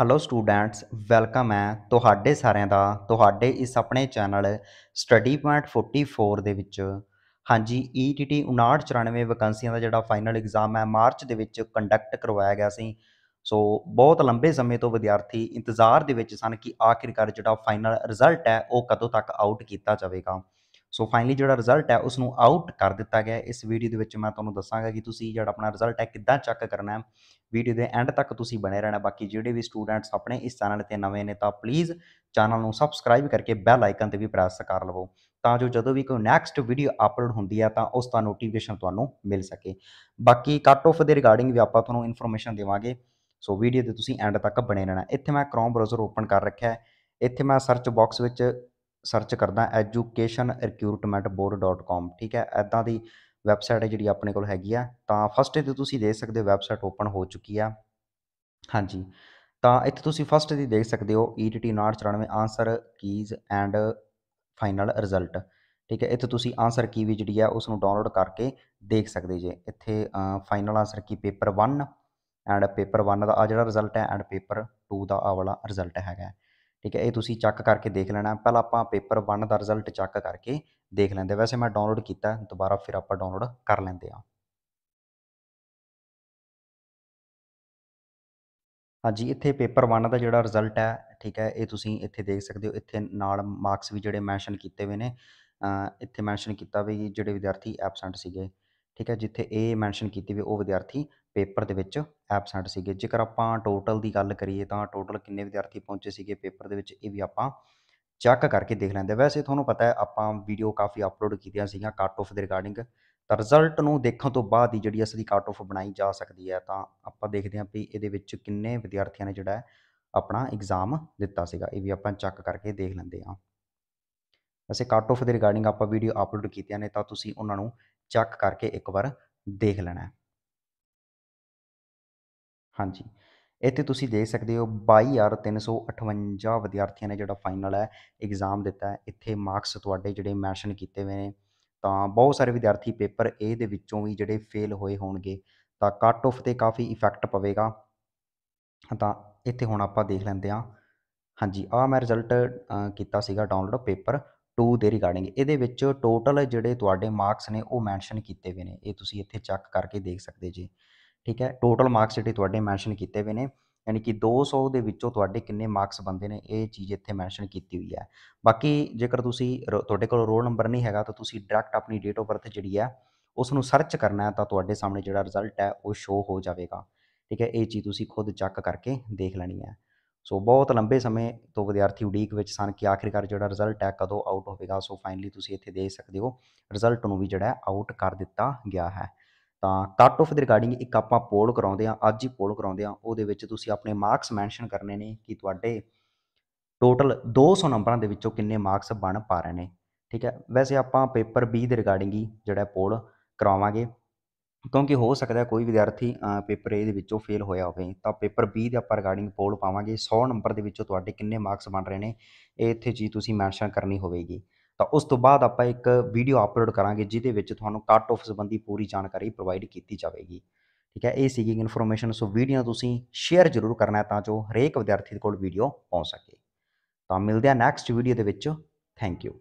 hello students welcome ਹੈ ਤੁਹਾਡੇ ਸਾਰਿਆਂ ਦਾ ਤੁਹਾਡੇ ਇਸ ਆਪਣੇ ਚੈਨਲ ਸਟੱਡੀ ਪੁਆਇੰਟ 44 ਦੇ ਵਿੱਚ ਹਾਂਜੀ ETT 5994 ਵੈਕੈਂਸੀਆਂ ਦਾ ਜਿਹੜਾ ਫਾਈਨਲ ਐਗਜ਼ਾਮ ਹੈ ਮਾਰਚ ਦੇ ਵਿੱਚ ਕੰਡਕਟ ਕਰਵਾਇਆ ਗਿਆ ਸੀ ਸੋ ਬਹੁਤ ਲੰਬੇ ਸਮੇਂ ਤੋਂ ਵਿਦਿਆਰਥੀ ਇੰਤਜ਼ਾਰ ਦੇ ਵਿੱਚ ਸਨ ਕਿ ਆਖਿਰਕਾਰ ਜਿਹੜਾ ਫਾਈਨਲ ਰਿਜ਼ਲਟ ਹੈ ਉਹ ਕਦੋਂ ਤੱਕ ਆਊਟ ਕੀਤਾ ਜਾਵੇਗਾ ਸੋ ਫਾਈਨਲੀ ਜਿਹੜਾ ਰਿਜ਼ਲਟ ਹੈ ਉਸ ਨੂੰ ਆਊਟ ਕਰ ਦਿੱਤਾ ਗਿਆ ਇਸ ਵੀਡੀਓ ਦੇ ਵਿੱਚ ਮੈਂ ਤੁਹਾਨੂੰ ਦੱਸਾਂਗਾ ਕਿ ਤੁਸੀਂ ਜਿਹੜਾ ਆਪਣਾ ਰਿਜ਼ਲਟ ਹੈ ਕਿੱਦਾਂ ਚੈੱਕ ਕਰਨਾ ਹੈ ਵੀਡੀਓ ਦੇ ਐਂਡ ਤੱਕ ਤੁਸੀਂ ਬਣੇ ਰਹਿਣਾ ਬਾਕੀ ਜਿਹੜੇ ਵੀ ਸਟੂਡੈਂਟਸ ਆਪਣੇ ਇਸ ਚੈਨਲ ਤੇ ਨਵੇਂ ਨੇ ਤਾਂ ਪਲੀਜ਼ ਚੈਨਲ ਨੂੰ ਸਬਸਕ੍ਰਾਈਬ ਕਰਕੇ ਬੈਲ ਆਈਕਨ ਤੇ ਵੀ ਪ੍ਰੈਸ ਕਰ ਲਵੋ ਤਾਂ ਜੋ ਜਦੋਂ ਵੀ ਕੋਈ ਨੈਕਸਟ ਵੀਡੀਓ ਅਪਲੋਡ ਹੁੰਦੀ ਹੈ ਤਾਂ ਉਸ ਦਾ ਨੋਟੀਫਿਕੇਸ਼ਨ ਤੁਹਾਨੂੰ ਮਿਲ ਸਕੇ ਬਾਕੀ ਕੱਟ ਆਫ ਦੇ ਰਿਗਾਰਡਿੰਗ ਵੀ ਆਪਾਂ ਤੁਹਾਨੂੰ ਇਨਫੋਰਮੇਸ਼ਨ ਦੇਵਾਂਗੇ ਸੋ ਵੀਡੀਓ ਤੇ ਤੁਸੀਂ ਐਂਡ ਤੱਕ ਬਣੇ ਰਹਿਣਾ ਇੱਥੇ ਮੈਂ ਕ੍ਰੋਮ ਬ੍ਰਾਊਜ਼ਰ ਓਪਨ ਕਰ ਰੱਖਿਆ ਹੈ ਇੱਥੇ ਮੈਂ ਸਰਚ ਬਾਕਸ ਵਿੱਚ ਸਰਚ ਕਰਦਾ educationrecruitmentboard.com ਠੀਕ ਹੈ ਐਦਾਂ ਦੀ ਵੈਬਸਾਈਟ ਹੈ ਜਿਹੜੀ ਆਪਣੇ ਕੋਲ ਹੈਗੀ ਆ ਤਾਂ ਫਸਟ ਤੇ ਤੁਸੀਂ ਦੇਖ ਸਕਦੇ ਹੋ ਵੈਬਸਾਈਟ ਓਪਨ ਹੋ ਚੁੱਕੀ ਆ ਹਾਂਜੀ ਤਾਂ ਇੱਥੇ ਤੁਸੀਂ ਫਸਟ ਦੀ ਦੇਖ ਸਕਦੇ ਹੋ ETT 994 answer keys and final result ਠੀਕ ਹੈ ਇੱਥੇ ਤੁਸੀਂ ਆਨਸਰ ਕੀ ਵੀ ਜਿਹੜੀ ਆ ਉਸ ਨੂੰ ਡਾਊਨਲੋਡ ਕਰਕੇ ਦੇਖ ਸਕਦੇ ਜੇ ਇੱਥੇ final answer key paper 1 and paper 1 ਦਾ ਆ ਜਿਹੜਾ ਰਿਜ਼ਲਟ ਹੈ ਐਂਡ ਪੇਪਰ 2 ਦਾ ਆ ਵਾਲਾ ਰਿਜ਼ਲਟ ਹੈਗਾ ਠੀਕ ਹੈ ਇਹ ਤੁਸੀਂ ਚੈੱਕ ਕਰਕੇ ਦੇਖ ਲੈਣਾ ਪਹਿਲਾਂ ਆਪਾਂ ਪੇਪਰ 1 ਦਾ ਰਿਜ਼ਲਟ ਚੈੱਕ ਕਰਕੇ ਦੇਖ ਲੈਂਦੇ ਵੈਸੇ ਮੈਂ ਡਾਊਨਲੋਡ ਕੀਤਾ ਦੁਬਾਰਾ ਫਿਰ ਆਪਾਂ ਡਾਊਨਲੋਡ ਕਰ ਲੈਂਦੇ ਆ ਹਾਂਜੀ ਇੱਥੇ ਪੇਪਰ 1 ਦਾ ਜਿਹੜਾ ਰਿਜ਼ਲਟ ਹੈ ਠੀਕ ਹੈ ਇਹ ਤੁਸੀਂ ਇੱਥੇ ਦੇਖ ਸਕਦੇ ਹੋ ਇੱਥੇ ਨਾਲ ਮਾਰਕਸ ਵੀ ਜਿਹੜੇ ਮੈਂਸ਼ਨ ਕੀਤੇ ਹੋਏ ਨੇ ਇੱਥੇ ਮੈਂਸ਼ਨ ਕੀਤਾ ਵੀ ਜਿਹੜੇ ਵਿਦਿਆਰਥੀ ਐਬਸੈਂਟ ਸੀਗੇ ਠੀਕ ਹੈ ਜਿੱਥੇ ਇਹ ਮੈਂਸ਼ਨ ਕੀਤੀ ਵੀ ਉਹ ਵਿਦਿਆਰਥੀ ਪੇਪਰ ਦੇ ਵਿੱਚ ਐਬਸੈਂਟ ਸੀਗੇ ਜੇਕਰ ਆਪਾਂ ਟੋਟਲ ਦੀ ਗੱਲ ਕਰੀਏ ਤਾਂ ਟੋਟਲ ਕਿੰਨੇ ਵਿਦਿਆਰਥੀ ਪਹੁੰਚੇ ਸੀਗੇ ਪੇਪਰ ਦੇ ਵਿੱਚ ਇਹ ਵੀ ਆਪਾਂ ਚੈੱਕ ਕਰਕੇ ਦੇਖ ਲੈਂਦੇ ਵੈਸੇ ਤੁਹਾਨੂੰ ਪਤਾ ਹੈ ਆਪਾਂ ਵੀਡੀਓ ਕਾਫੀ ਅਪਲੋਡ ਕੀਤੀਆਂ ਸੀਗੀਆਂ ਕੱਟ ਆਫ ਦੇ ਰਿਗਾਰਡਿੰਗ ਤਾਂ ਰਿਜ਼ਲਟ ਨੂੰ ਦੇਖਣ ਤੋਂ ਬਾਅਦ ਹੀ ਜਿਹੜੀ ਅਸਲੀ ਕੱਟ ਆਫ ਬਣਾਈ ਜਾ ਸਕਦੀ ਹੈ ਤਾਂ ਆਪਾਂ ਦੇਖਦੇ ਹਾਂ ਵੀ ਇਹਦੇ ਵਿੱਚ ਕਿੰਨੇ ਵਿਦਿਆਰਥੀਆਂ ਨੇ ਜਿਹੜਾ ਆਪਣਾ ਐਗਜ਼ਾਮ ਦਿੱਤਾ ਸੀਗਾ ਇਹ ਵੀ ਆਪਾਂ ਚੈੱਕ ਕਰਕੇ ਦੇਖ ਲੈਂਦੇ ਹਾਂ ਵੈਸੇ ਕੱਟ ਆਫ ਦੇ ਰਿਗਾਰਡਿੰਗ ਆਪਾਂ ਵੀਡੀਓ ਅਪਲੋਡ ਕੀਤੀਆਂ ਨੇ ਤਾਂ ਤੁਸੀਂ ਉਹਨਾਂ ਨੂੰ ਚੈੱਕ ਕਰਕੇ ਇੱਕ ਵਾਰ ਦੇਖ ਲੈਣਾ ਹਾਂਜੀ ਇੱਥੇ ਤੁਸੀਂ ਦੇਖ ਸਕਦੇ ਹੋ 22358 ਵਿਦਿਆਰਥੀਆਂ ਨੇ ਜਿਹੜਾ ਫਾਈਨਲ ਹੈ ਐਗਜ਼ਾਮ ਦਿੱਤਾ ਹੈ ਇੱਥੇ ਮਾਰਕਸ ਤੁਹਾਡੇ ਜਿਹੜੇ ਮੈਂਸ਼ਨ ਕੀਤੇ ਹੋਏ ਨੇ ਤਾਂ ਬਹੁਤ ਸਾਰੇ ਵਿਦਿਆਰਥੀ ਪੇਪਰ A ਦੇ ਵਿੱਚੋਂ ਵੀ ਜਿਹੜੇ ਫੇਲ ਹੋਏ ਹੋਣਗੇ ਤਾਂ ਕੱਟ ਆਫ ਤੇ ਕਾਫੀ ਇਫੈਕਟ ਪਵੇਗਾ ਤਾਂ ਇੱਥੇ ਹੁਣ ਆਪਾਂ ਦੇਖ ਲੈਂਦੇ ਹਾਂ ਹਾਂਜੀ ਆ ਮੈਂ ਰਿਜ਼ਲਟ ਕੀਤਾ ਸੀਗਾ ਡਾਊਨਲੋਡ ਪੇਪਰ 2 ਦੇ ਰਿਗਾਰਡਿੰਗ ਇਹਦੇ ਵਿੱਚ ਟੋਟਲ ਜਿਹੜੇ ਤੁਹਾਡੇ ਮਾਰਕਸ ਨੇ ਉਹ ਮੈਂਸ਼ਨ ਕੀਤੇ ਹੋਏ ਨੇ ਇਹ ਤੁਸੀਂ ਇੱਥੇ ਚੈੱਕ ਕਰਕੇ ਦੇਖ ਸਕਦੇ ਜੀ ਠੀਕ ਹੈ ਟੋਟਲ ਮਾਰਕਸ ਜਿਹੜੇ ਤੁਹਾਡੇ ਮੈਂਸ਼ਨ ਕੀਤੇ ਹੋਏ ਨੇ ਯਾਨੀ ਕਿ 200 ਦੇ ਵਿੱਚੋਂ ਤੁਹਾਡੇ ਕਿੰਨੇ ਮਾਰਕਸ ਬੰਦੇ ਨੇ ਇਹ ਚੀਜ਼ ਇੱਥੇ ਮੈਂਸ਼ਨ ਕੀਤੀ ਹੋਈ ਹੈ ਬਾਕੀ ਜੇਕਰ ਤੁਸੀਂ ਤੁਹਾਡੇ ਕੋਲ ਰੋਲ ਨੰਬਰ ਨਹੀਂ ਹੈਗਾ ਤਾਂ ਤੁਸੀਂ ਡਾਇਰੈਕਟ ਆਪਣੀ ਡੇਟ ਆਫ ਬਰਥ ਜਿਹੜੀ ਹੈ ਉਸ ਨੂੰ ਸਰਚ ਕਰਨਾ ਹੈ ਤਾਂ ਤੁਹਾਡੇ ਸਾਹਮਣੇ ਜਿਹੜਾ ਰਿਜ਼ਲਟ ਹੈ ਉਹ ਸ਼ੋ ਹੋ ਜਾਵੇਗਾ ਠੀਕ ਹੈ ਇਹ ਚੀਜ਼ ਤੁਸੀਂ ਖੁਦ ਚੈੱਕ ਕਰਕੇ ਦੇਖ ਲੈਣੀ ਹੈ ਸੋ ਬਹੁਤ ਲੰਬੇ ਸਮੇਂ ਤੋਂ ਵਿਦਿਆਰਥੀ ਉਡੀਕ ਵਿੱਚ ਸਨ ਕਿ ਆਖਿਰਕਾਰ ਜਿਹੜਾ ਰਿਜ਼ਲਟ ਹੈ ਕਦੋਂ ਆਊਟ ਹੋਵੇਗਾ ਸੋ ਫਾਈਨਲੀ ਤੁਸੀਂ ਇੱਥੇ ਦੇਖ ਸਕਦੇ ਹੋ ਰਿਜ਼ਲਟ ਨੂੰ ਵੀ ਜਿਹੜਾ ਆਊਟ ਕਰ ਦਿੱਤਾ ਗਿਆ ਹੈ ਤਾਂ ਕੱਟ ਆਫ ਦੇ ਰਿਗਾਰਡਿੰਗ ਇੱਕ ਆਪਾਂ ਪੋਲ ਕਰਾਉਂਦੇ ਆ ਅੱਜ ਹੀ ਪੋਲ ਕਰਾਉਂਦੇ ਆ ਉਹਦੇ ਵਿੱਚ ਤੁਸੀਂ ਆਪਣੇ ਮਾਰਕਸ ਮੈਂਸ਼ਨ ਕਰਨੇ ਨੇ ਕਿ ਤੁਹਾਡੇ ਟੋਟਲ 200 ਨੰਬਰਾਂ ਦੇ ਵਿੱਚੋਂ ਕਿੰਨੇ ਮਾਰਕਸ ਬਣ ਪਾ ਰਹੇ ਨੇ ਠੀਕ ਹੈ ਵੈਸੇ ਆਪਾਂ ਪੇਪਰ B ਦੇ ਰਿਗਾਰਡਿੰਗ ਹੀ ਜਿਹੜਾ ਪੋਲ ਕਰਾਵਾਂਗੇ ਕਿਉਂਕਿ ਹੋ ਸਕਦਾ ਕੋਈ ਵਿਦਿਆਰਥੀ ਪੇਪਰ A ਦੇ ਵਿੱਚੋਂ ਫੇਲ ਹੋਇਆ ਹੋਵੇ ਤਾਂ ਪੇਪਰ B ਦੇ ਆਪਾਂ ਰਿਗਾਰਡਿੰਗ ਪੋਲ ਪਾਵਾਂਗੇ 100 ਨੰਬਰ ਦੇ ਵਿੱਚੋਂ ਤੁਹਾਡੇ ਕਿੰਨੇ ਮਾਰਕਸ ਬਣ ਰਹੇ ਨੇ ਇਹ ਇੱਥੇ ਜੀ ਤੁਸੀਂ ਮੈਂਸ਼ਨ ਕਰਨੀ ਹੋਵੇਗੀ ਤਾਂ ਉਸ ਤੋਂ ਬਾਅਦ ਆਪਾਂ ਇੱਕ ਵੀਡੀਓ ਅਪਲੋਡ ਕਰਾਂਗੇ ਜਿਹਦੇ ਵਿੱਚ ਤੁਹਾਨੂੰ ਕੱਟ ਆਫ ਸੰਬੰਧੀ ਪੂਰੀ ਜਾਣਕਾਰੀ ਪ੍ਰੋਵਾਈਡ ਕੀਤੀ ਜਾਵੇਗੀ ਠੀਕ ਹੈ ਇਹ ਸੀਗੀ ਇਨਫੋਰਮੇਸ਼ਨ ਸੋ ਵੀਡੀਓ ਤੁਸੀਂ ਸ਼ੇਅਰ ਜ਼ਰੂਰ ਕਰਨਾ ਤਾਂ ਜੋ ਹਰੇਕ ਵਿਦਿਆਰਥੀ ਦੇ ਕੋਲ ਵੀਡੀਓ ਪਹੁੰਚ ਸਕੇ ਤਾਂ ਮਿਲਦੇ ਆ ਨੈਕਸਟ ਵੀਡੀਓ ਦੇ ਵਿੱਚ ਥੈਂਕ ਯੂ